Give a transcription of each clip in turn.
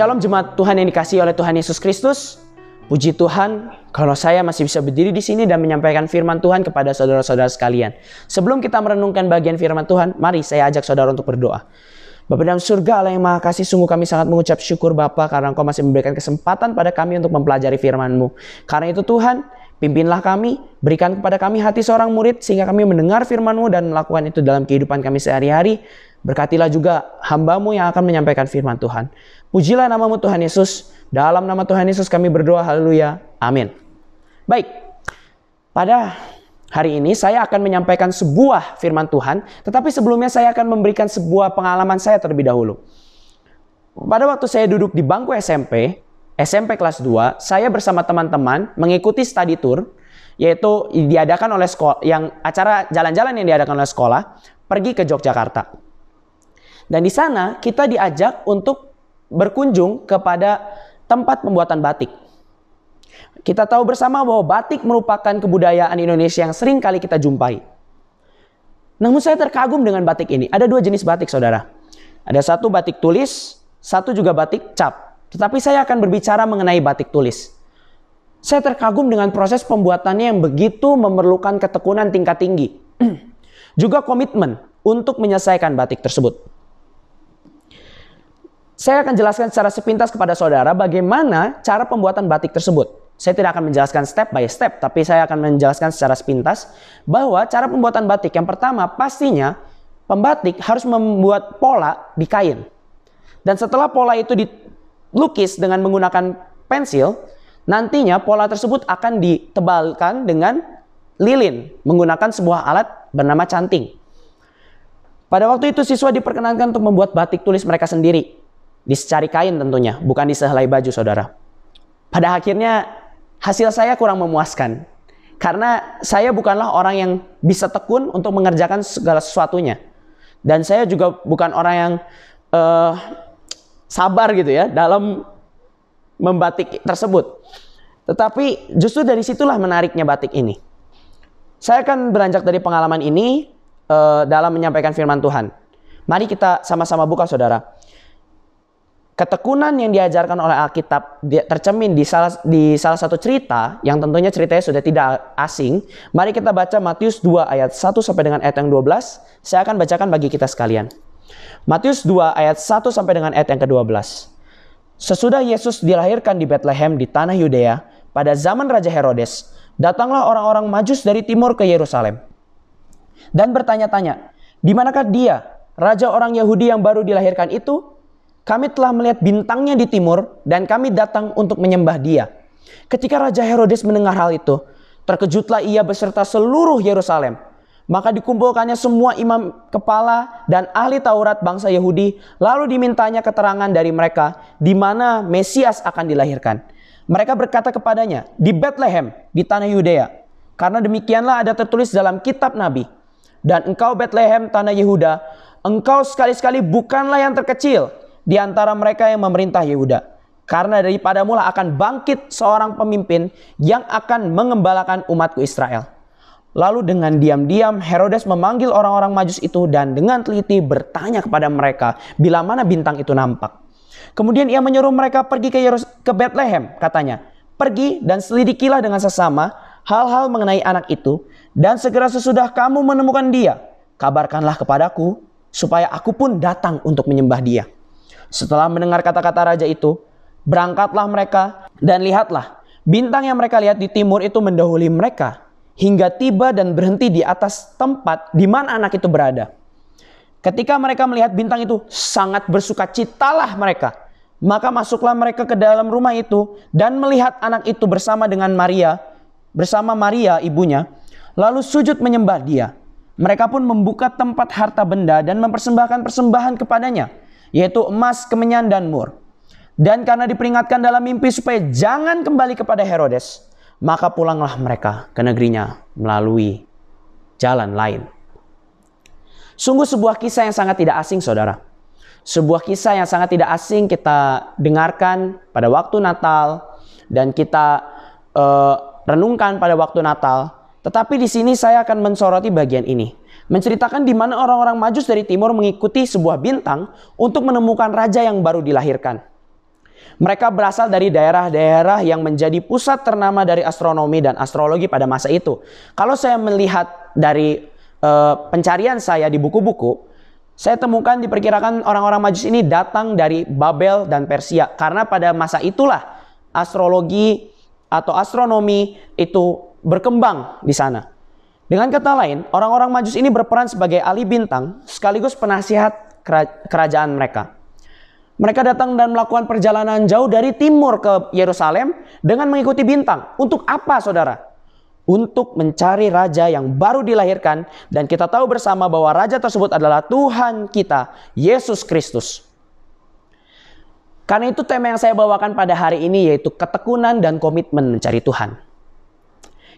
Shalom jemaat Tuhan yang dikasih oleh Tuhan Yesus Kristus. Puji Tuhan kalau saya masih bisa berdiri di sini dan menyampaikan firman Tuhan kepada saudara-saudara sekalian. Sebelum kita merenungkan bagian firman Tuhan, mari saya ajak saudara untuk berdoa. Bapak dalam surga Allah yang maha kasih sungguh kami sangat mengucap syukur Bapak karena Engkau masih memberikan kesempatan pada kami untuk mempelajari firman-Mu. Karena itu Tuhan, pimpinlah kami, berikan kepada kami hati seorang murid sehingga kami mendengar firman-Mu dan melakukan itu dalam kehidupan kami sehari-hari Berkatilah juga hambamu yang akan menyampaikan firman Tuhan. Pujilah namamu Tuhan Yesus. Dalam nama Tuhan Yesus kami berdoa. Haleluya. Amin. Baik. Pada hari ini saya akan menyampaikan sebuah firman Tuhan. Tetapi sebelumnya saya akan memberikan sebuah pengalaman saya terlebih dahulu. Pada waktu saya duduk di bangku SMP, SMP kelas 2, saya bersama teman-teman mengikuti study tour yaitu diadakan oleh sekolah yang acara jalan-jalan yang diadakan oleh sekolah pergi ke Yogyakarta. Dan di sana kita diajak untuk berkunjung kepada tempat pembuatan batik. Kita tahu bersama bahwa batik merupakan kebudayaan Indonesia yang sering kali kita jumpai. Namun saya terkagum dengan batik ini. Ada dua jenis batik, saudara. Ada satu batik tulis, satu juga batik cap. Tetapi saya akan berbicara mengenai batik tulis. Saya terkagum dengan proses pembuatannya yang begitu memerlukan ketekunan tingkat tinggi. juga komitmen untuk menyelesaikan batik tersebut. Saya akan jelaskan secara sepintas kepada saudara bagaimana cara pembuatan batik tersebut. Saya tidak akan menjelaskan step by step, tapi saya akan menjelaskan secara sepintas bahwa cara pembuatan batik yang pertama pastinya pembatik harus membuat pola di kain. Dan setelah pola itu dilukis dengan menggunakan pensil, nantinya pola tersebut akan ditebalkan dengan lilin menggunakan sebuah alat bernama canting. Pada waktu itu siswa diperkenankan untuk membuat batik tulis mereka sendiri di Dicari kain tentunya, bukan di sehelai baju saudara. Pada akhirnya hasil saya kurang memuaskan. Karena saya bukanlah orang yang bisa tekun untuk mengerjakan segala sesuatunya. Dan saya juga bukan orang yang uh, sabar gitu ya dalam membatik tersebut. Tetapi justru dari situlah menariknya batik ini. Saya akan beranjak dari pengalaman ini uh, dalam menyampaikan firman Tuhan. Mari kita sama-sama buka saudara ketekunan yang diajarkan oleh Alkitab tercermin di salah, di salah satu cerita yang tentunya ceritanya sudah tidak asing. Mari kita baca Matius 2 ayat 1 sampai dengan ayat yang 12. Saya akan bacakan bagi kita sekalian. Matius 2 ayat 1 sampai dengan ayat yang ke-12. Sesudah Yesus dilahirkan di Bethlehem di tanah Yudea pada zaman Raja Herodes, datanglah orang-orang Majus dari timur ke Yerusalem dan bertanya-tanya, "Di manakah dia, raja orang Yahudi yang baru dilahirkan itu?" Kami telah melihat bintangnya di timur dan kami datang untuk menyembah dia. Ketika Raja Herodes mendengar hal itu, terkejutlah ia beserta seluruh Yerusalem. Maka dikumpulkannya semua imam kepala dan ahli Taurat bangsa Yahudi, lalu dimintanya keterangan dari mereka di mana Mesias akan dilahirkan. Mereka berkata kepadanya, di Bethlehem, di tanah Yudea. Karena demikianlah ada tertulis dalam kitab Nabi. Dan engkau Bethlehem, tanah Yehuda, engkau sekali-sekali bukanlah yang terkecil di antara mereka yang memerintah Yehuda. Karena daripadamu lah akan bangkit seorang pemimpin yang akan mengembalakan umatku Israel. Lalu dengan diam-diam Herodes memanggil orang-orang majus itu dan dengan teliti bertanya kepada mereka bila mana bintang itu nampak. Kemudian ia menyuruh mereka pergi ke, Yerus ke Bethlehem katanya. Pergi dan selidikilah dengan sesama hal-hal mengenai anak itu dan segera sesudah kamu menemukan dia kabarkanlah kepadaku supaya aku pun datang untuk menyembah dia. Setelah mendengar kata-kata raja itu, berangkatlah mereka dan lihatlah, bintang yang mereka lihat di timur itu mendahului mereka hingga tiba dan berhenti di atas tempat di mana anak itu berada. Ketika mereka melihat bintang itu, sangat bersuka bersukacitalah mereka. Maka masuklah mereka ke dalam rumah itu dan melihat anak itu bersama dengan Maria, bersama Maria ibunya, lalu sujud menyembah dia. Mereka pun membuka tempat harta benda dan mempersembahkan persembahan kepadanya yaitu emas, kemenyan, dan mur. Dan karena diperingatkan dalam mimpi supaya jangan kembali kepada Herodes, maka pulanglah mereka ke negerinya melalui jalan lain. Sungguh sebuah kisah yang sangat tidak asing saudara. Sebuah kisah yang sangat tidak asing kita dengarkan pada waktu Natal dan kita uh, renungkan pada waktu Natal. Tetapi di sini saya akan mensoroti bagian ini menceritakan di mana orang-orang Majus dari timur mengikuti sebuah bintang untuk menemukan raja yang baru dilahirkan. Mereka berasal dari daerah-daerah yang menjadi pusat ternama dari astronomi dan astrologi pada masa itu. Kalau saya melihat dari e, pencarian saya di buku-buku, saya temukan diperkirakan orang-orang Majus ini datang dari Babel dan Persia karena pada masa itulah astrologi atau astronomi itu berkembang di sana. Dengan kata lain, orang-orang Majus ini berperan sebagai ali bintang sekaligus penasihat kerajaan mereka. Mereka datang dan melakukan perjalanan jauh dari timur ke Yerusalem dengan mengikuti bintang. Untuk apa, saudara? Untuk mencari raja yang baru dilahirkan, dan kita tahu bersama bahwa raja tersebut adalah Tuhan kita, Yesus Kristus. Karena itu, tema yang saya bawakan pada hari ini yaitu ketekunan dan komitmen mencari Tuhan.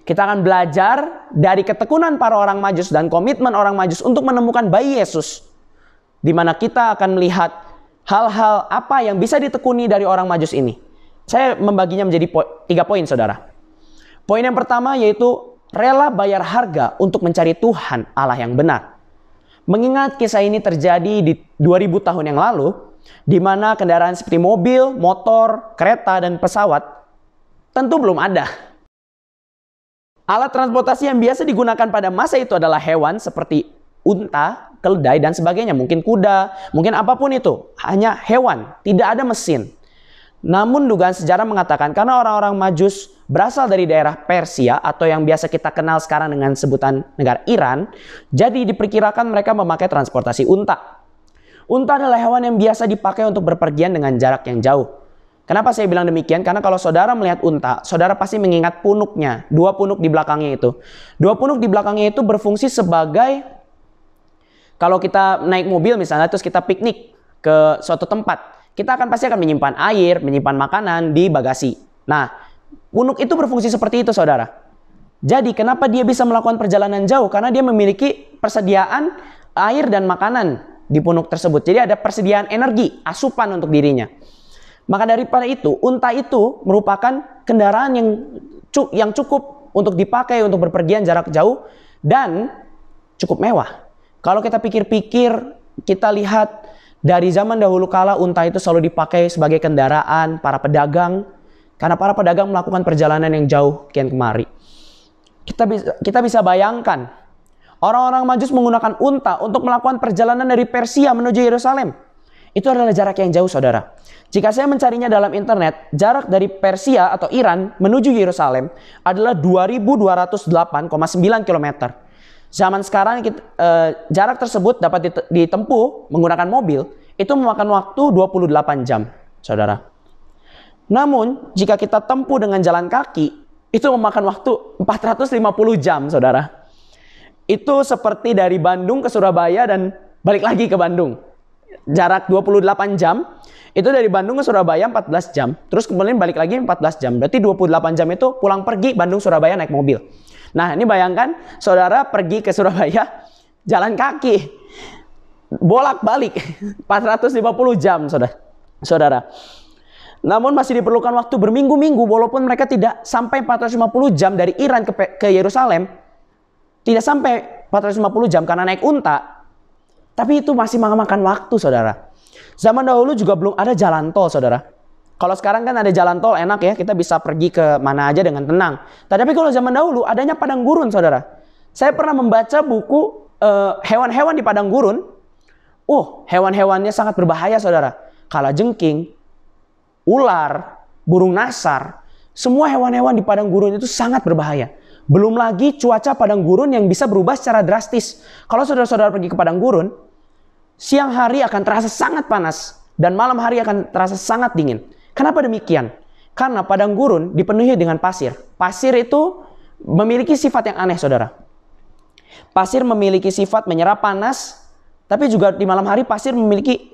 Kita akan belajar dari ketekunan para orang Majus dan komitmen orang Majus untuk menemukan bayi Yesus. Di mana kita akan melihat hal-hal apa yang bisa ditekuni dari orang Majus ini. Saya membaginya menjadi po tiga poin saudara. Poin yang pertama yaitu rela bayar harga untuk mencari Tuhan Allah yang benar. Mengingat kisah ini terjadi di 2000 tahun yang lalu, di mana kendaraan seperti mobil, motor, kereta, dan pesawat tentu belum ada. Alat transportasi yang biasa digunakan pada masa itu adalah hewan seperti unta, keledai, dan sebagainya. Mungkin kuda, mungkin apapun itu. Hanya hewan, tidak ada mesin. Namun dugaan sejarah mengatakan karena orang-orang Majus berasal dari daerah Persia atau yang biasa kita kenal sekarang dengan sebutan negara Iran, jadi diperkirakan mereka memakai transportasi unta. Unta adalah hewan yang biasa dipakai untuk berpergian dengan jarak yang jauh. Kenapa saya bilang demikian? Karena kalau saudara melihat unta, saudara pasti mengingat punuknya, dua punuk di belakangnya itu. Dua punuk di belakangnya itu berfungsi sebagai kalau kita naik mobil misalnya terus kita piknik ke suatu tempat, kita akan pasti akan menyimpan air, menyimpan makanan di bagasi. Nah, punuk itu berfungsi seperti itu, Saudara. Jadi, kenapa dia bisa melakukan perjalanan jauh? Karena dia memiliki persediaan air dan makanan di punuk tersebut. Jadi ada persediaan energi, asupan untuk dirinya. Maka daripada itu, unta itu merupakan kendaraan yang yang cukup untuk dipakai untuk berpergian jarak jauh dan cukup mewah. Kalau kita pikir-pikir, kita lihat dari zaman dahulu kala unta itu selalu dipakai sebagai kendaraan para pedagang karena para pedagang melakukan perjalanan yang jauh kian kemari. Kita bisa kita bisa bayangkan orang-orang Majus menggunakan unta untuk melakukan perjalanan dari Persia menuju Yerusalem. Itu adalah jarak yang jauh saudara. Jika saya mencarinya dalam internet, jarak dari Persia atau Iran menuju Yerusalem adalah 2208,9 km. Zaman sekarang kita, eh, jarak tersebut dapat ditempuh menggunakan mobil itu memakan waktu 28 jam, saudara. Namun, jika kita tempuh dengan jalan kaki, itu memakan waktu 450 jam, saudara. Itu seperti dari Bandung ke Surabaya dan balik lagi ke Bandung jarak 28 jam itu dari Bandung ke Surabaya 14 jam terus kemudian balik lagi 14 jam berarti 28 jam itu pulang pergi Bandung Surabaya naik mobil nah ini bayangkan saudara pergi ke Surabaya jalan kaki bolak-balik 450 jam saudara saudara namun masih diperlukan waktu berminggu-minggu walaupun mereka tidak sampai 450 jam dari Iran ke, ke Yerusalem tidak sampai 450 jam karena naik unta tapi itu masih mengamankan waktu, saudara. Zaman dahulu juga belum ada jalan tol, saudara. Kalau sekarang kan ada jalan tol enak ya, kita bisa pergi ke mana aja dengan tenang. Tapi kalau zaman dahulu adanya padang gurun, saudara. Saya pernah membaca buku hewan eh, hewan-hewan di padang gurun. Oh, hewan-hewannya sangat berbahaya, saudara. Kala jengking, ular, burung nasar, semua hewan-hewan di padang gurun itu sangat berbahaya. Belum lagi cuaca padang gurun yang bisa berubah secara drastis. Kalau saudara-saudara pergi ke padang gurun, siang hari akan terasa sangat panas dan malam hari akan terasa sangat dingin. Kenapa demikian? Karena padang gurun dipenuhi dengan pasir. Pasir itu memiliki sifat yang aneh, saudara. Pasir memiliki sifat menyerap panas, tapi juga di malam hari pasir memiliki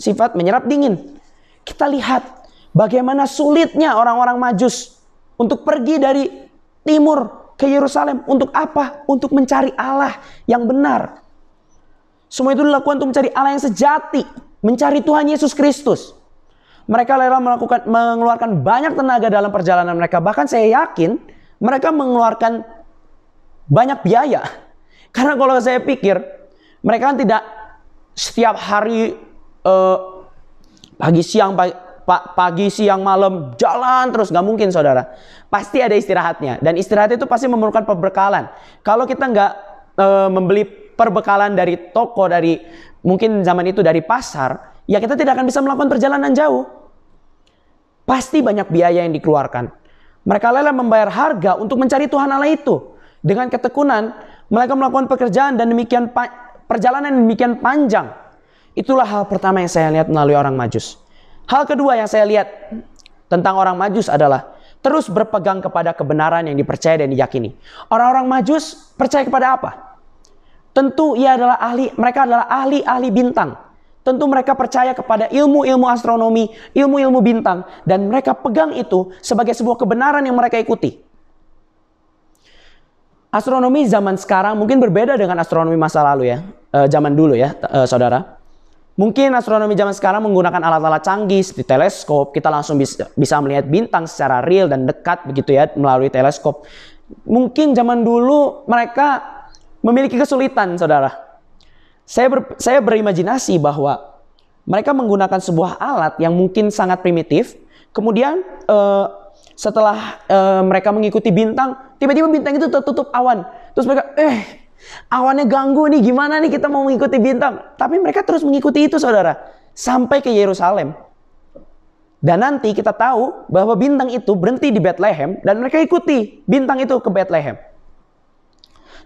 sifat menyerap dingin. Kita lihat bagaimana sulitnya orang-orang majus untuk pergi dari timur ke Yerusalem. Untuk apa? Untuk mencari Allah yang benar. Semua itu dilakukan untuk mencari Allah yang sejati. Mencari Tuhan Yesus Kristus. Mereka rela melakukan mengeluarkan banyak tenaga dalam perjalanan mereka. Bahkan saya yakin mereka mengeluarkan banyak biaya. Karena kalau saya pikir mereka kan tidak setiap hari eh, pagi siang pagi, Pak pagi, siang, malam jalan terus nggak mungkin saudara. Pasti ada istirahatnya dan istirahat itu pasti memerlukan perbekalan. Kalau kita nggak e, membeli perbekalan dari toko dari mungkin zaman itu dari pasar, ya kita tidak akan bisa melakukan perjalanan jauh. Pasti banyak biaya yang dikeluarkan. Mereka rela membayar harga untuk mencari Tuhan Allah itu. Dengan ketekunan, mereka melakukan pekerjaan dan demikian perjalanan demikian panjang. Itulah hal pertama yang saya lihat melalui orang Majus. Hal kedua yang saya lihat tentang orang Majus adalah terus berpegang kepada kebenaran yang dipercaya dan diyakini. Orang-orang Majus percaya kepada apa? Tentu ia adalah ahli, mereka adalah ahli-ahli bintang. Tentu mereka percaya kepada ilmu-ilmu astronomi, ilmu-ilmu bintang dan mereka pegang itu sebagai sebuah kebenaran yang mereka ikuti. Astronomi zaman sekarang mungkin berbeda dengan astronomi masa lalu ya, e, zaman dulu ya, e, saudara. Mungkin astronomi zaman sekarang menggunakan alat-alat canggih seperti teleskop. Kita langsung bisa, melihat bintang secara real dan dekat begitu ya melalui teleskop. Mungkin zaman dulu mereka memiliki kesulitan, saudara. Saya ber, saya berimajinasi bahwa mereka menggunakan sebuah alat yang mungkin sangat primitif. Kemudian eh, setelah eh, mereka mengikuti bintang, tiba-tiba bintang itu tertutup awan. Terus mereka, eh Awannya ganggu nih, gimana nih kita mau mengikuti bintang? Tapi mereka terus mengikuti itu saudara. Sampai ke Yerusalem. Dan nanti kita tahu bahwa bintang itu berhenti di Bethlehem dan mereka ikuti bintang itu ke Bethlehem.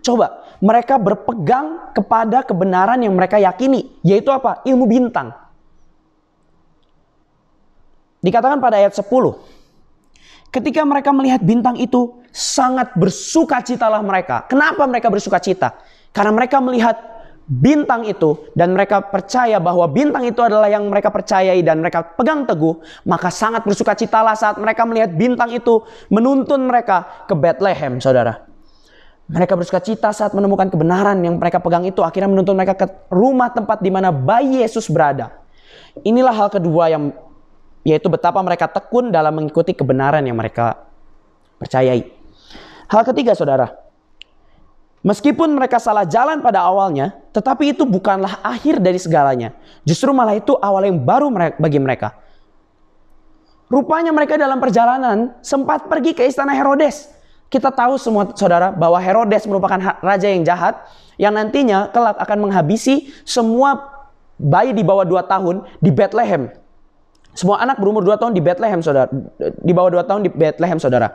Coba, mereka berpegang kepada kebenaran yang mereka yakini, yaitu apa? Ilmu bintang. Dikatakan pada ayat 10, Ketika mereka melihat bintang itu, sangat bersukacitalah mereka. Kenapa mereka bersukacita? Karena mereka melihat bintang itu dan mereka percaya bahwa bintang itu adalah yang mereka percayai dan mereka pegang teguh, maka sangat bersukacitalah saat mereka melihat bintang itu menuntun mereka ke Bethlehem, Saudara. Mereka bersukacita saat menemukan kebenaran yang mereka pegang itu akhirnya menuntun mereka ke rumah tempat di mana bayi Yesus berada. Inilah hal kedua yang yaitu betapa mereka tekun dalam mengikuti kebenaran yang mereka percayai. Hal ketiga, saudara, meskipun mereka salah jalan pada awalnya, tetapi itu bukanlah akhir dari segalanya. Justru malah itu awal yang baru bagi mereka. Rupanya mereka dalam perjalanan sempat pergi ke istana Herodes. Kita tahu semua saudara bahwa Herodes merupakan raja yang jahat yang nantinya kelak akan menghabisi semua bayi di bawah dua tahun di Bethlehem semua anak berumur 2 tahun di Bethlehem, saudara. Di bawah 2 tahun di Bethlehem, saudara.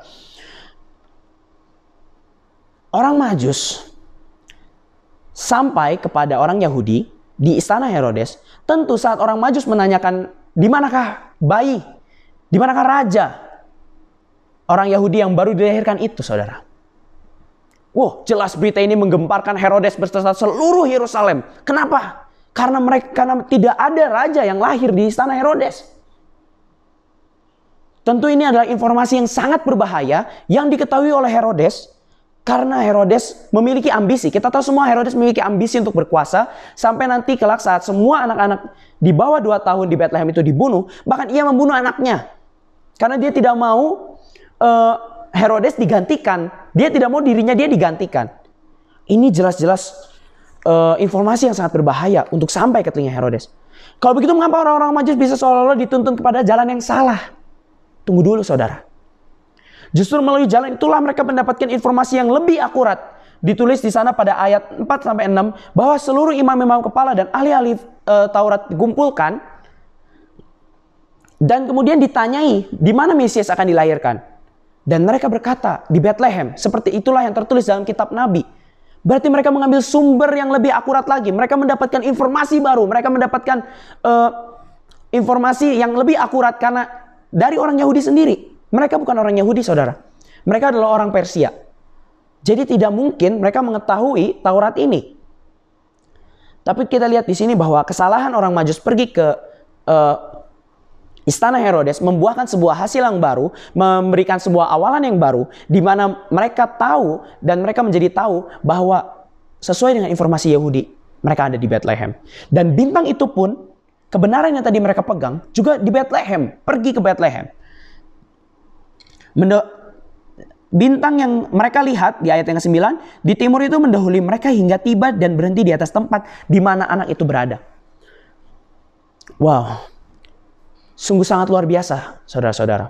Orang Majus sampai kepada orang Yahudi di istana Herodes. Tentu saat orang Majus menanyakan, di manakah bayi? Di manakah raja? Orang Yahudi yang baru dilahirkan itu, saudara. Wow, jelas berita ini menggemparkan Herodes beserta seluruh Yerusalem. Kenapa? Karena mereka karena tidak ada raja yang lahir di istana Herodes. Tentu ini adalah informasi yang sangat berbahaya yang diketahui oleh Herodes karena Herodes memiliki ambisi. Kita tahu semua Herodes memiliki ambisi untuk berkuasa sampai nanti kelak saat semua anak-anak di bawah dua tahun di Bethlehem itu dibunuh, bahkan ia membunuh anaknya. Karena dia tidak mau uh, Herodes digantikan, dia tidak mau dirinya dia digantikan. Ini jelas-jelas uh, informasi yang sangat berbahaya untuk sampai ke telinga Herodes. Kalau begitu mengapa orang-orang Majus bisa seolah-olah dituntun kepada jalan yang salah? Tunggu dulu saudara. Justru melalui jalan itulah mereka mendapatkan informasi yang lebih akurat. Ditulis di sana pada ayat 4 6 bahwa seluruh imam-imam kepala dan ahli-ahli e, Taurat dikumpulkan dan kemudian ditanyai di mana Mesias akan dilahirkan. Dan mereka berkata di Bethlehem, seperti itulah yang tertulis dalam kitab Nabi. Berarti mereka mengambil sumber yang lebih akurat lagi. Mereka mendapatkan informasi baru, mereka mendapatkan uh, informasi yang lebih akurat karena dari orang Yahudi sendiri. Mereka bukan orang Yahudi, saudara. Mereka adalah orang Persia. Jadi tidak mungkin mereka mengetahui Taurat ini. Tapi kita lihat di sini bahwa kesalahan orang Majus pergi ke uh, istana Herodes membuahkan sebuah hasil yang baru, memberikan sebuah awalan yang baru di mana mereka tahu dan mereka menjadi tahu bahwa sesuai dengan informasi Yahudi, mereka ada di Bethlehem. Dan bintang itu pun kebenaran yang tadi mereka pegang juga di Bethlehem, pergi ke Bethlehem. Mendo bintang yang mereka lihat di ayat yang ke-9 di timur itu mendahului mereka hingga tiba dan berhenti di atas tempat di mana anak itu berada. Wow. Sungguh sangat luar biasa, saudara-saudara.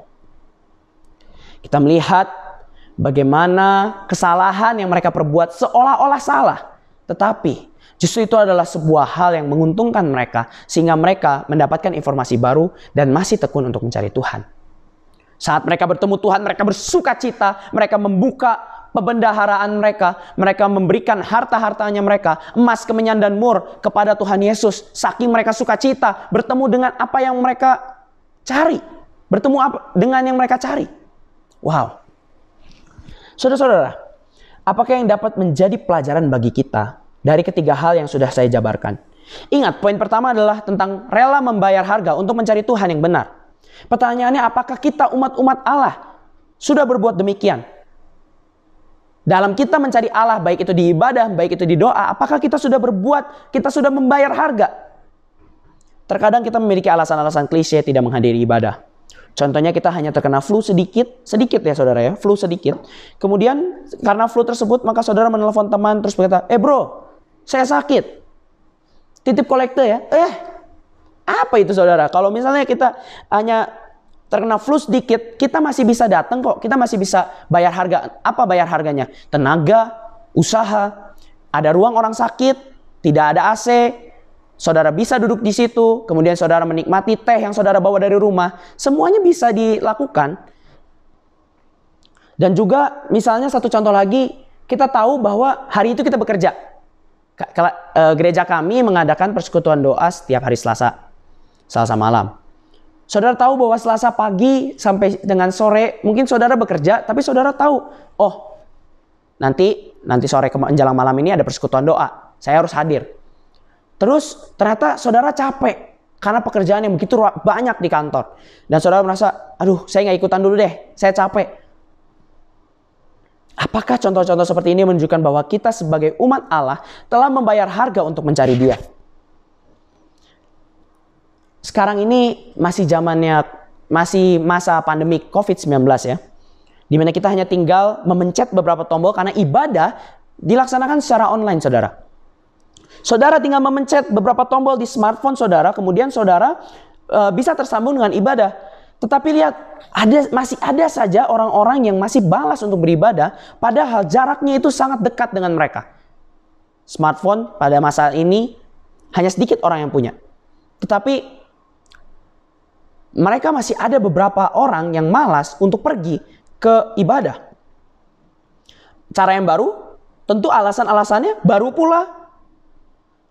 Kita melihat bagaimana kesalahan yang mereka perbuat seolah-olah salah, tetapi Justru itu adalah sebuah hal yang menguntungkan mereka sehingga mereka mendapatkan informasi baru dan masih tekun untuk mencari Tuhan. Saat mereka bertemu Tuhan, mereka bersuka cita, mereka membuka pembendaharaan mereka, mereka memberikan harta-hartanya mereka, emas, kemenyan, dan mur kepada Tuhan Yesus. Saking mereka suka cita, bertemu dengan apa yang mereka cari, bertemu apa, dengan yang mereka cari. Wow. Saudara-saudara, apakah yang dapat menjadi pelajaran bagi kita dari ketiga hal yang sudah saya jabarkan. Ingat, poin pertama adalah tentang rela membayar harga untuk mencari Tuhan yang benar. Pertanyaannya, apakah kita umat-umat Allah sudah berbuat demikian? Dalam kita mencari Allah, baik itu di ibadah, baik itu di doa, apakah kita sudah berbuat, kita sudah membayar harga? Terkadang kita memiliki alasan-alasan klise tidak menghadiri ibadah. Contohnya kita hanya terkena flu sedikit, sedikit ya saudara ya, flu sedikit. Kemudian karena flu tersebut maka saudara menelpon teman terus berkata, eh bro, saya sakit. Titip kolekte ya. Eh, apa itu saudara? Kalau misalnya kita hanya terkena flu sedikit, kita masih bisa datang kok. Kita masih bisa bayar harga. Apa bayar harganya? Tenaga, usaha, ada ruang orang sakit, tidak ada AC, saudara bisa duduk di situ, kemudian saudara menikmati teh yang saudara bawa dari rumah, semuanya bisa dilakukan. Dan juga misalnya satu contoh lagi, kita tahu bahwa hari itu kita bekerja. Eh, gereja kami mengadakan persekutuan doa setiap hari Selasa, Selasa malam. Saudara tahu bahwa Selasa pagi sampai dengan sore mungkin saudara bekerja, tapi saudara tahu, oh nanti nanti sore ke menjelang malam ini ada persekutuan doa, saya harus hadir. Terus ternyata saudara capek karena pekerjaan yang begitu banyak di kantor dan saudara merasa, aduh saya nggak ikutan dulu deh, saya capek. Apakah contoh-contoh seperti ini menunjukkan bahwa kita sebagai umat Allah telah membayar harga untuk mencari Dia? Sekarang ini masih zamannya masih masa pandemi COVID-19 ya. Di mana kita hanya tinggal memencet beberapa tombol karena ibadah dilaksanakan secara online, Saudara. Saudara tinggal memencet beberapa tombol di smartphone saudara, kemudian saudara uh, bisa tersambung dengan ibadah. Tetapi lihat, ada, masih ada saja orang-orang yang masih balas untuk beribadah, padahal jaraknya itu sangat dekat dengan mereka. Smartphone pada masa ini hanya sedikit orang yang punya. Tetapi mereka masih ada beberapa orang yang malas untuk pergi ke ibadah. Cara yang baru, tentu alasan-alasannya baru pula.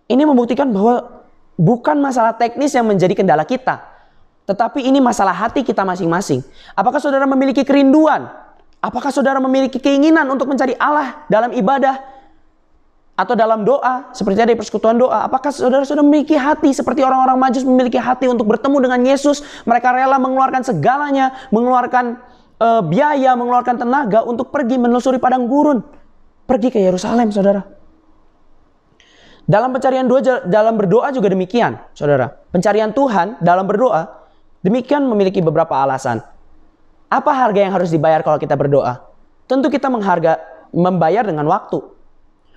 Ini membuktikan bahwa bukan masalah teknis yang menjadi kendala kita, tetapi ini masalah hati kita masing-masing. Apakah saudara memiliki kerinduan? Apakah saudara memiliki keinginan untuk mencari Allah dalam ibadah? Atau dalam doa, seperti ada persekutuan doa, apakah saudara sudah memiliki hati seperti orang-orang majus memiliki hati untuk bertemu dengan Yesus? Mereka rela mengeluarkan segalanya, mengeluarkan e, biaya, mengeluarkan tenaga untuk pergi menelusuri padang gurun. Pergi ke Yerusalem, saudara. Dalam pencarian doa, dalam berdoa juga demikian, saudara. Pencarian Tuhan dalam berdoa Demikian memiliki beberapa alasan. Apa harga yang harus dibayar kalau kita berdoa? Tentu kita mengharga membayar dengan waktu.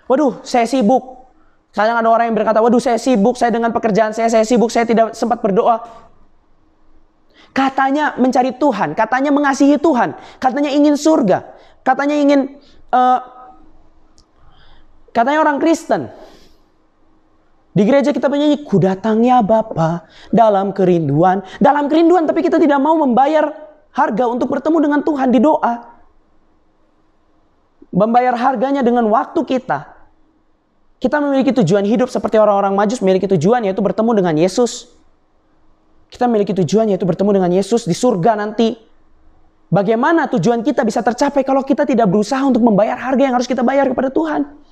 Waduh, saya sibuk. Kadang ada orang yang berkata, waduh saya sibuk, saya dengan pekerjaan saya, saya sibuk, saya tidak sempat berdoa. Katanya mencari Tuhan, katanya mengasihi Tuhan, katanya ingin surga, katanya ingin, uh, katanya orang Kristen, di gereja kita menyanyi, ku ya Bapa dalam kerinduan. Dalam kerinduan tapi kita tidak mau membayar harga untuk bertemu dengan Tuhan di doa. Membayar harganya dengan waktu kita. Kita memiliki tujuan hidup seperti orang-orang majus memiliki tujuan yaitu bertemu dengan Yesus. Kita memiliki tujuan yaitu bertemu dengan Yesus di surga nanti. Bagaimana tujuan kita bisa tercapai kalau kita tidak berusaha untuk membayar harga yang harus kita bayar kepada Tuhan?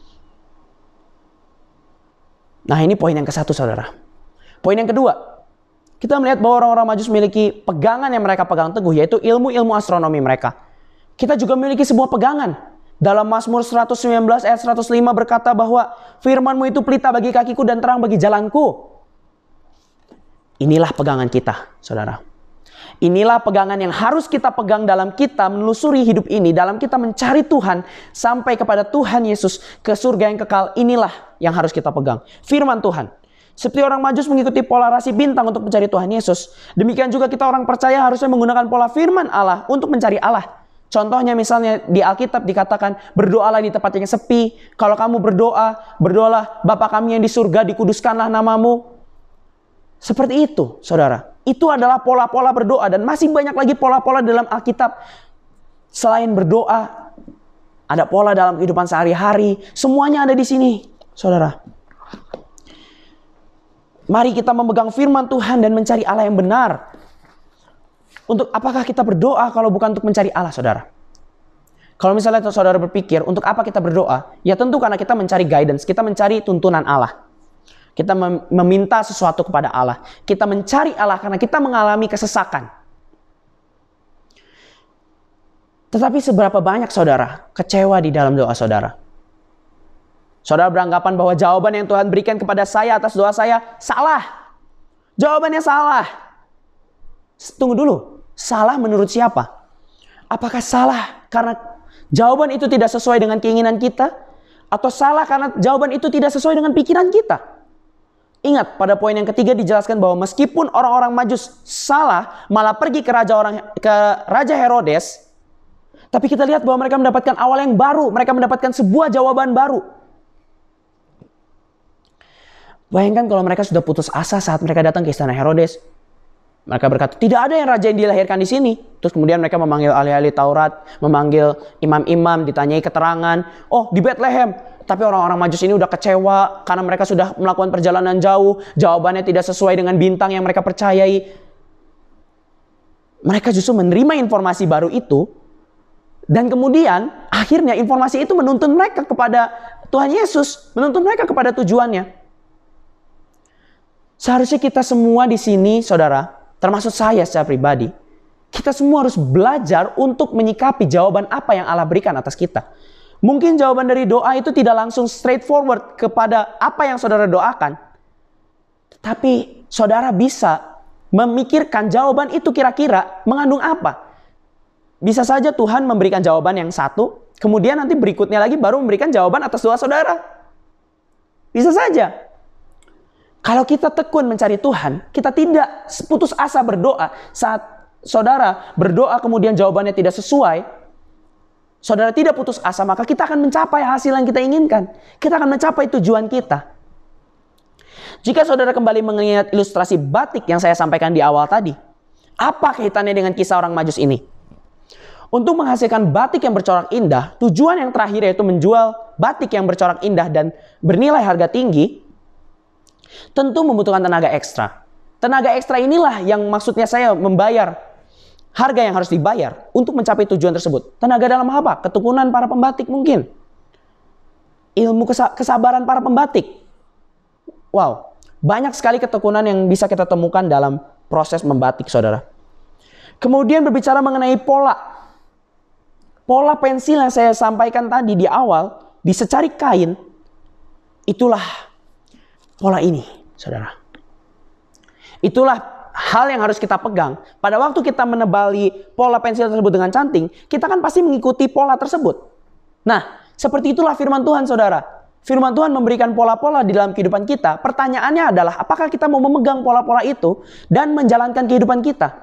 Nah ini poin yang ke satu saudara. Poin yang kedua, kita melihat bahwa orang-orang majus memiliki pegangan yang mereka pegang teguh yaitu ilmu-ilmu astronomi mereka. Kita juga memiliki sebuah pegangan dalam Mazmur 119 ayat 105 berkata bahwa firmanmu itu pelita bagi kakiku dan terang bagi jalanku. Inilah pegangan kita, saudara. Inilah pegangan yang harus kita pegang dalam kita menelusuri hidup ini, dalam kita mencari Tuhan sampai kepada Tuhan Yesus ke surga yang kekal. Inilah yang harus kita pegang. Firman Tuhan. Seperti orang Majus mengikuti pola rasi bintang untuk mencari Tuhan Yesus, demikian juga kita orang percaya harusnya menggunakan pola firman Allah untuk mencari Allah. Contohnya misalnya di Alkitab dikatakan berdoalah di tempat yang sepi. Kalau kamu berdoa, berdoalah Bapa kami yang di surga dikuduskanlah namamu. Seperti itu, saudara. Itu adalah pola-pola berdoa dan masih banyak lagi pola-pola dalam Alkitab. Selain berdoa, ada pola dalam kehidupan sehari-hari. Semuanya ada di sini, saudara. Mari kita memegang firman Tuhan dan mencari Allah yang benar. Untuk apakah kita berdoa kalau bukan untuk mencari Allah, saudara? Kalau misalnya saudara berpikir, untuk apa kita berdoa? Ya tentu karena kita mencari guidance, kita mencari tuntunan Allah. Kita meminta sesuatu kepada Allah. Kita mencari Allah karena kita mengalami kesesakan. Tetapi seberapa banyak saudara kecewa di dalam doa saudara? Saudara beranggapan bahwa jawaban yang Tuhan berikan kepada saya atas doa saya salah. Jawabannya salah. Tunggu dulu. Salah menurut siapa? Apakah salah karena jawaban itu tidak sesuai dengan keinginan kita? Atau salah karena jawaban itu tidak sesuai dengan pikiran kita? Ingat, pada poin yang ketiga dijelaskan bahwa meskipun orang-orang Majus salah malah pergi ke raja orang ke raja Herodes, tapi kita lihat bahwa mereka mendapatkan awal yang baru, mereka mendapatkan sebuah jawaban baru. Bayangkan kalau mereka sudah putus asa saat mereka datang ke istana Herodes, mereka berkata, tidak ada yang raja yang dilahirkan di sini. Terus kemudian mereka memanggil ahli-ahli Taurat, memanggil imam-imam, ditanyai keterangan. Oh, di Bethlehem. Tapi orang-orang Majus ini udah kecewa karena mereka sudah melakukan perjalanan jauh. Jawabannya tidak sesuai dengan bintang yang mereka percayai. Mereka justru menerima informasi baru itu. Dan kemudian akhirnya informasi itu menuntun mereka kepada Tuhan Yesus. Menuntun mereka kepada tujuannya. Seharusnya kita semua di sini, saudara, termasuk saya secara pribadi, kita semua harus belajar untuk menyikapi jawaban apa yang Allah berikan atas kita. Mungkin jawaban dari doa itu tidak langsung straightforward kepada apa yang saudara doakan. Tapi saudara bisa memikirkan jawaban itu kira-kira mengandung apa. Bisa saja Tuhan memberikan jawaban yang satu, kemudian nanti berikutnya lagi baru memberikan jawaban atas doa saudara. Bisa saja. Kalau kita tekun mencari Tuhan, kita tidak putus asa berdoa saat saudara berdoa kemudian jawabannya tidak sesuai, saudara tidak putus asa, maka kita akan mencapai hasil yang kita inginkan. Kita akan mencapai tujuan kita. Jika saudara kembali mengingat ilustrasi batik yang saya sampaikan di awal tadi, apa kaitannya dengan kisah orang Majus ini? Untuk menghasilkan batik yang bercorak indah, tujuan yang terakhir yaitu menjual batik yang bercorak indah dan bernilai harga tinggi, tentu membutuhkan tenaga ekstra. Tenaga ekstra inilah yang maksudnya saya membayar harga yang harus dibayar untuk mencapai tujuan tersebut. Tenaga dalam apa? Ketekunan para pembatik mungkin. Ilmu kesabaran para pembatik. Wow, banyak sekali ketekunan yang bisa kita temukan dalam proses membatik, saudara. Kemudian berbicara mengenai pola. Pola pensil yang saya sampaikan tadi di awal, di secari kain, itulah pola ini, saudara. Itulah hal yang harus kita pegang. Pada waktu kita menebali pola pensil tersebut dengan canting, kita kan pasti mengikuti pola tersebut. Nah, seperti itulah firman Tuhan, saudara. Firman Tuhan memberikan pola-pola di dalam kehidupan kita. Pertanyaannya adalah, apakah kita mau memegang pola-pola itu dan menjalankan kehidupan kita?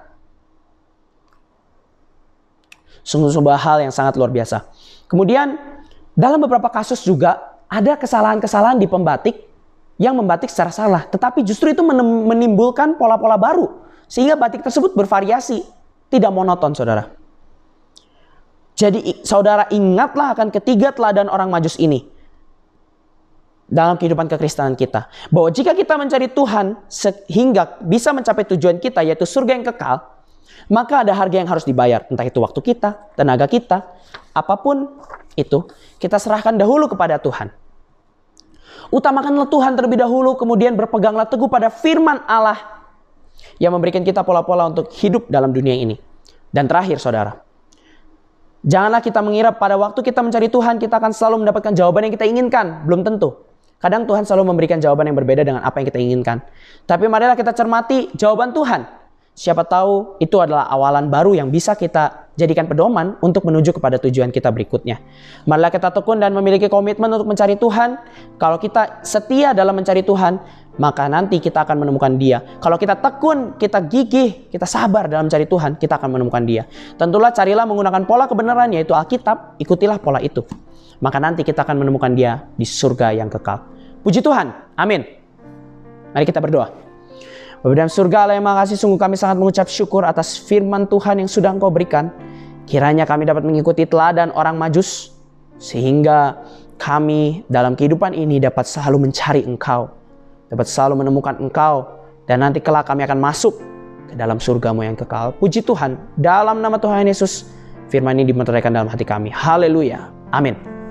Sungguh sebuah hal yang sangat luar biasa. Kemudian, dalam beberapa kasus juga ada kesalahan-kesalahan di pembatik yang membatik secara salah, tetapi justru itu menimbulkan pola-pola baru sehingga batik tersebut bervariasi, tidak monoton, saudara. Jadi saudara ingatlah akan ketiga teladan orang majus ini dalam kehidupan kekristenan kita. Bahwa jika kita mencari Tuhan sehingga bisa mencapai tujuan kita yaitu surga yang kekal, maka ada harga yang harus dibayar. Entah itu waktu kita, tenaga kita, apapun itu, kita serahkan dahulu kepada Tuhan. Utamakanlah Tuhan terlebih dahulu, kemudian berpeganglah teguh pada firman Allah yang memberikan kita pola-pola untuk hidup dalam dunia ini. Dan terakhir saudara, janganlah kita mengira pada waktu kita mencari Tuhan kita akan selalu mendapatkan jawaban yang kita inginkan. Belum tentu. Kadang Tuhan selalu memberikan jawaban yang berbeda dengan apa yang kita inginkan. Tapi marilah kita cermati jawaban Tuhan. Siapa tahu itu adalah awalan baru yang bisa kita jadikan pedoman untuk menuju kepada tujuan kita berikutnya. Marilah kita tekun dan memiliki komitmen untuk mencari Tuhan. Kalau kita setia dalam mencari Tuhan, maka nanti kita akan menemukan Dia. Kalau kita tekun, kita gigih, kita sabar dalam mencari Tuhan, kita akan menemukan Dia. Tentulah carilah menggunakan pola kebenaran yaitu Alkitab, ikutilah pola itu. Maka nanti kita akan menemukan Dia di surga yang kekal. Puji Tuhan. Amin. Mari kita berdoa. Bapak dalam surga Allah yang mengasihi sungguh kami sangat mengucap syukur atas firman Tuhan yang sudah Engkau berikan. Kiranya kami dapat mengikuti teladan orang majus, sehingga kami dalam kehidupan ini dapat selalu mencari Engkau, dapat selalu menemukan Engkau, dan nanti kelak kami akan masuk ke dalam surgamu yang kekal. Puji Tuhan, dalam nama Tuhan Yesus, firman ini dimeteraikan dalam hati kami. Haleluya. Amin.